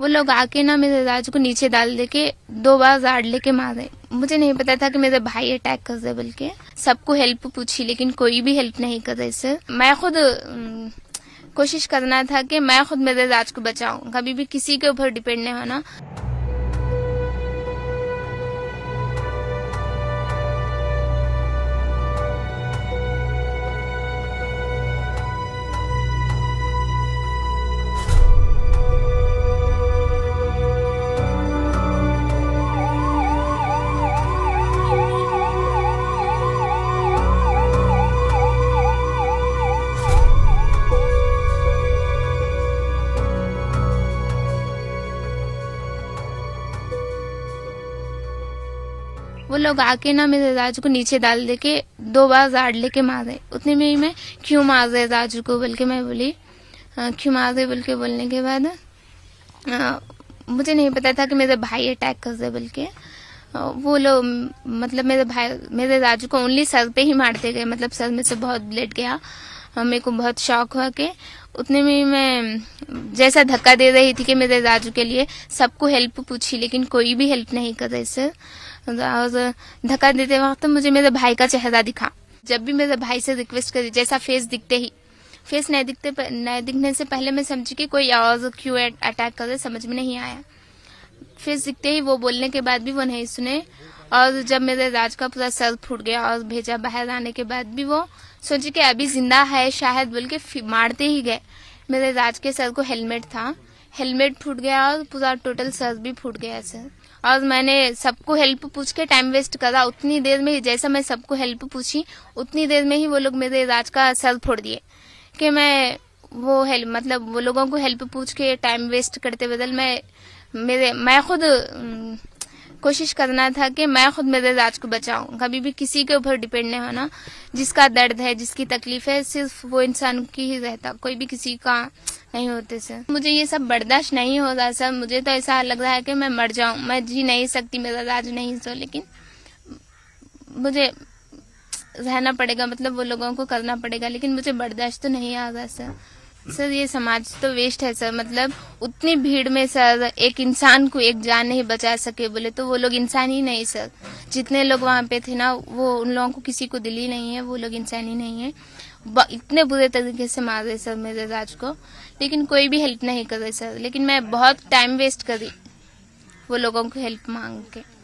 वो लोग आके ना मेरे राज को नीचे डाल दे के दो बार झाड़ लेके मारे मुझे नहीं पता था कि मेरे भाई अटैक कर दे बल्कि सबको हेल्प पूछी लेकिन कोई भी हेल्प नहीं कर रहे मैं खुद कोशिश करना था कि मैं खुद मेरे राज को बचाऊं कभी भी किसी के ऊपर डिपेंड नहीं होना वो लोग आके ना मेरे दाजू को नीचे डाल दे के दो बार झाड़ लेके मारे उतने में ही मैं क्यों मार रहे दाजू को बोल के मैं बोली क्यों मार रहे बोल के बोलने के बाद आ, मुझे नहीं पता था कि मेरे भाई अटैक कर दे बोल के वो लोग मतलब मेरे भाई मेरे दाजू को ओनली सर पे ही मारते गए मतलब सर में से बहुत ब्लेट गया मेरे को बहुत शौक हुआ कि उतने में मैं जैसा धक्का दे रही थी कि मेरे राजू के लिए सबको हेल्प पूछी लेकिन कोई भी हेल्प नहीं कर रहे सर और धक्का देते वक्त तो मुझे मेरे भाई का चेहरा दिखा जब भी मेरे भाई से रिक्वेस्ट करी जैसा फेस दिखते ही फेस नहीं दिखते नहीं दिखने से पहले मैं समझी कि कोई और क्यों अटैक कर रहे समझ में नहीं आया फेस दिखते ही वो बोलने के बाद भी वो नहीं सुने और जब मेरे राज का पूरा सर फूट गया और भेजा बाहर आने के बाद भी वो सोचे कि अभी जिंदा है शायद बोल के मारते ही गए मेरे राज के सर को हेलमेट था हेलमेट फूट गया और पूरा टोटल सर भी फूट गया सर और मैंने सबको हेल्प पूछ के टाइम वेस्ट करा उतनी देर में जैसा मैं सबको हेल्प पूछी उतनी देर में ही वो लोग मेरे राज का सर फोड़ दिए कि मैं वो हेल्प मतलब वो लोगों को हेल्प पूछ के टाइम वेस्ट करते बदल मैं मेरे मैं खुद कोशिश करना था कि मैं खुद मेरे राज को बचाऊं कभी भी किसी के ऊपर डिपेंड नहीं होना जिसका दर्द है जिसकी तकलीफ है सिर्फ वो इंसान की ही रहता कोई भी किसी का नहीं होते सर मुझे ये सब बर्दाश्त नहीं हो रहा सर मुझे तो ऐसा लग रहा है कि मैं मर जाऊं मैं जी नहीं सकती मेरा राज नहीं सो लेकिन मुझे रहना पड़ेगा मतलब वो लोगों को करना पड़ेगा लेकिन मुझे बर्दाश्त तो नहीं आ रहा सर सर ये समाज तो वेस्ट है सर मतलब उतनी भीड़ में सर एक इंसान को एक जान नहीं बचा सके बोले तो वो लोग इंसान ही नहीं सर जितने लोग वहाँ पे थे ना वो उन लोगों को किसी को दिल ही नहीं है वो लोग इंसान ही नहीं है इतने बुरे तरीके से मार रहे सर मेरे राज को लेकिन कोई भी हेल्प नहीं कर रहे सर लेकिन मैं बहुत टाइम वेस्ट करी वो लोगों को हेल्प मांग के